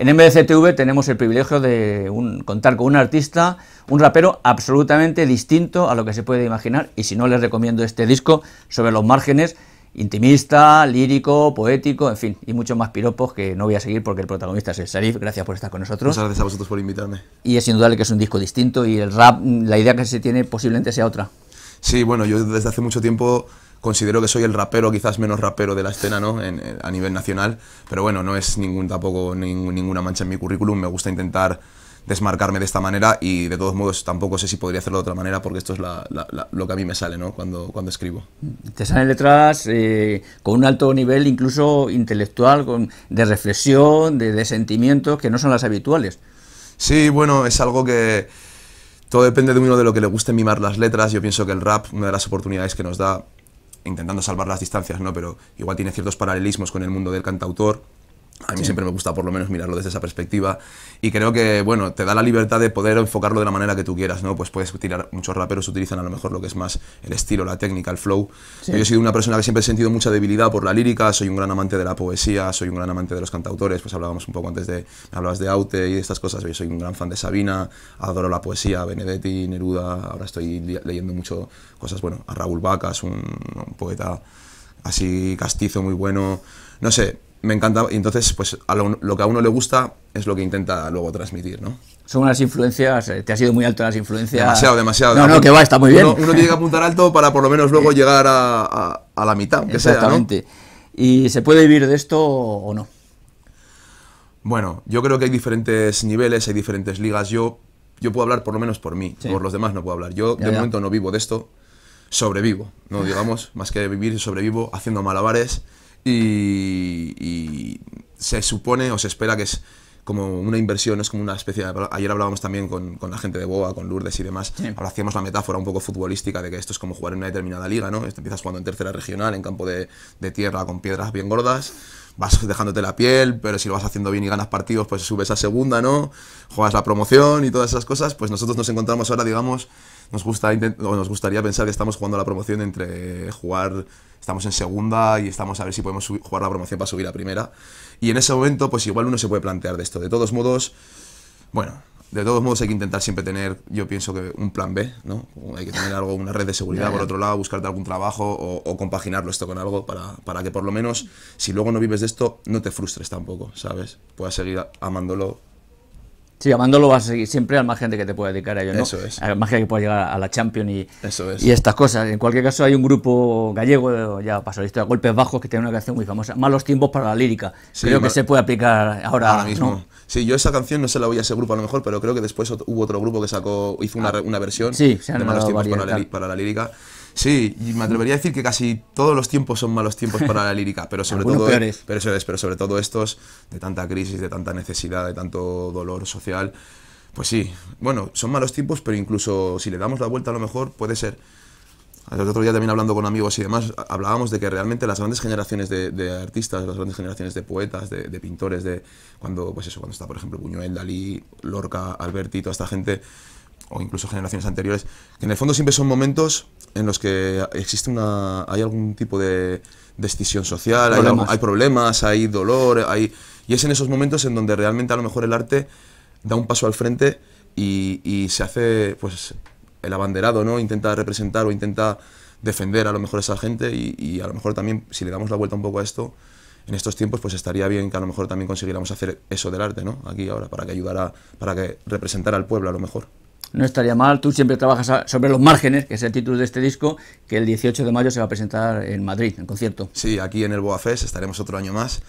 En MDCTV tenemos el privilegio de contar con un artista, un rapero absolutamente distinto a lo que se puede imaginar, y si no les recomiendo este disco sobre los márgenes, intimista, lírico, poético, en fin, y muchos más piropos que no voy a seguir porque el protagonista es el Sarif, gracias por estar con nosotros. Muchas gracias a vosotros por invitarme. Y es indudable que es un disco distinto y el rap, la idea que se tiene posiblemente sea otra. Sí, bueno, yo desde hace mucho tiempo considero que soy el rapero quizás menos rapero de la escena, ¿no? Eh, a nivel nacional, pero bueno, no es ningún tampoco ninguna mancha en mi currículum, me gusta intentar desmarcarme de esta manera y de todos modos tampoco sé si podría hacerlo de otra manera porque esto es lo que a mí me sale ¿no? cuando, escribo. Te salen letras eh, con un alto nivel incluso intelectual, de reflexión, de, de sentimientos que no son las habituales. Sí, bueno, es algo que todo depende de uno de lo que le guste mimar las letras. Yo pienso que el rap, una de las oportunidades que nos da intentando salvar las distancias, ¿no? Pero igual tiene ciertos paralelismos con el mundo del cantautor a mí siempre me gusta por lo menos mirarlo desde esa perspectiva y creo que, bueno, te da la libertad de poder enfocarlo de la manera que tú quieras, ¿no? Pues puedes tirar, muchos raperos utilizan a lo mejor lo que es más el estilo, la técnica, el flow. Yo he sido una persona que siempre he sentido mucha debilidad por la lírica, soy un gran amante de la poesía, soy un gran amante de los cantautores, pues hablábamos un poco antes de, hablabas de Aute y de estas cosas, yo soy un gran fan de Sabina, adoro la poesía, Benedetti, Neruda, ahora estoy leyendo mucho cosas, bueno, a Raúl Vacas, un poeta así castizo, muy bueno, no sé, me encanta y entonces pues lo, que a uno le gusta es lo que intenta luego transmitir, ¿no? Son unas influencias, eh, te ha sido muy alto las influencias. Demasiado, demasiado. No, no, que va, está muy bien. Uno, tiene que apuntar alto para por lo menos luego llegar a, la mitad, Exactamente. Sea, ¿no? ¿Y se puede vivir de esto o no? Bueno, yo creo que hay diferentes niveles, hay diferentes ligas. Yo, yo puedo hablar por lo menos por mí, por los demás no puedo hablar. Yo de momento no vivo de esto, sobrevivo, ¿no? Digamos, más que vivir, sobrevivo haciendo malabares y, se supone o se espera que es como una inversión, es como una especie de... Ayer hablábamos también con, la gente de Boa, con Lourdes y demás, ahora hacíamos la metáfora un poco futbolística de que esto es como jugar en una determinada liga, ¿no? Empiezas jugando en tercera regional, en campo de, de tierra, con piedras bien gordas, vas dejándote la piel, pero si lo vas haciendo bien y ganas partidos, pues subes a segunda, ¿no? Juegas la promoción y todas esas cosas, pues nosotros nos encontramos ahora, digamos, nos, gusta, o nos gustaría pensar que estamos jugando la promoción entre jugar, estamos en segunda y estamos a ver si podemos jugar la promoción para subir a primera. Y en ese momento, pues igual uno se puede plantear de esto. De todos modos, bueno, de todos modos hay que intentar siempre tener, yo pienso que un plan B, ¿no? Hay que tener algo, una red de seguridad por otro lado, buscarte algún trabajo o, compaginarlo esto con algo para, para, que por lo menos, si luego no vives de esto, no te frustres tampoco, ¿sabes? Puedas seguir amándolo Sí, llamándolo vas a seguir siempre al más gente que te pueda dedicar a ello, ¿no? Eso es. Al margen de que pueda llegar a la Champions y, estas cosas. En cualquier caso, hay un grupo gallego, ya pasó la historia, Golpes Bajos, que tiene una canción muy famosa, Malos Tiempos para la Lírica. creo que se puede aplicar ahora, ahora mismo. Sí, yo esa canción no se la voy a ese grupo a lo mejor, pero creo que después hubo otro grupo que sacó, hizo una, ah, versión de Malos Tiempos para la, para la Lírica. Sí, y me atrevería a decir que casi todos los tiempos son malos tiempos para la lírica, pero sobre todo pero sobre todo estos de tanta crisis, de tanta necesidad, de tanto dolor social, pues sí, bueno, son malos tiempos, pero incluso si le damos la vuelta a lo mejor puede ser el otro día también hablando con amigos y demás, hablábamos de que realmente las grandes generaciones de, artistas, las grandes generaciones de poetas, de, pintores, de cuando, pues eso, cuando está, por ejemplo, Buñuel, Dalí, Lorca, Alberti, toda esta gente, o incluso generaciones anteriores, que en el fondo siempre son momentos en los que existe una, hay algún tipo de, decisión social, Hay, problemas, hay dolor, hay, y es en esos momentos en donde realmente a lo mejor el arte da un paso al frente y, se hace pues el abanderado, ¿no? Intenta representar o intenta defender a lo mejor a esa gente y, y, a lo mejor también si le damos la vuelta un poco a esto en estos tiempos pues estaría bien que a lo mejor también consiguiéramos hacer eso del arte no aquí ahora para que ayudara para que representara al pueblo a lo mejor no estaría mal. Tú siempre trabajas sobre los márgenes, que es el título de este disco, que el 18 de mayo se va a presentar en Madrid, en concierto. Sí, aquí en el Fest estaremos otro año más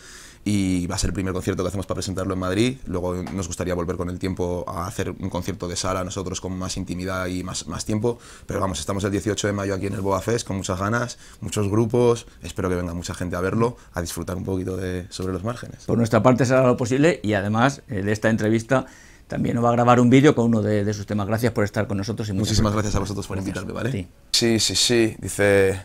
y va a ser el primer concierto que hacemos para presentarlo en Madrid. Luego nos gustaría volver con el tiempo a hacer un concierto de sala nosotros con más intimidad y más, más tiempo. Pero vamos, estamos el 18 de mayo aquí en el Boa con muchas ganas, muchos grupos. Espero que venga mucha gente a verlo, a disfrutar un poquito de sobre los márgenes. Por nuestra parte será lo posible y además eh, de esta entrevista también nos va a grabar un vídeo con uno de, sus temas. Gracias por estar con nosotros. Y Muchísimas gracias a vosotros por invitarme, ¿vale? Sí. sí, sí, sí. Dice,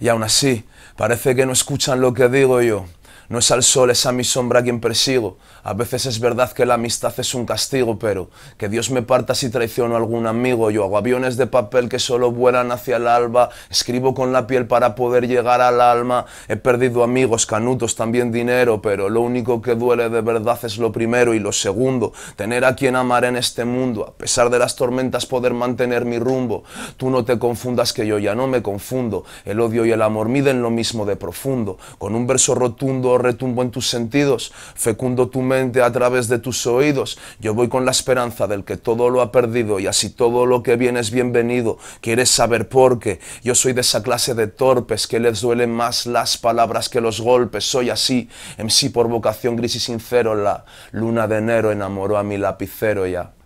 y aún así, parece que no escuchan lo que digo yo. No es al sol, es a mi sombra quien persigo. A veces es verdad que la amistad es un castigo, pero que Dios me parta si traiciono a algún amigo. Yo hago aviones de papel que solo vuelan hacia el alba. Escribo con la piel para poder llegar al alma. He perdido amigos, canutos, también dinero, pero lo único que duele de verdad es lo primero y lo segundo. Tener a quien amar en este mundo. A pesar de las tormentas, poder mantener mi rumbo. Tú no te confundas que yo ya no me confundo. El odio y el amor miden lo mismo de profundo. Con un verso rotundo retumbo en tus sentidos, fecundo tu mente a través de tus oídos. Yo voy con la esperanza del que todo lo ha perdido y así todo lo que viene es bienvenido. ¿Quieres saber por qué? Yo soy de esa clase de torpes que les duelen más las palabras que los golpes. Soy así, en sí por vocación gris y sincero. La luna de enero enamoró a mi lapicero ya.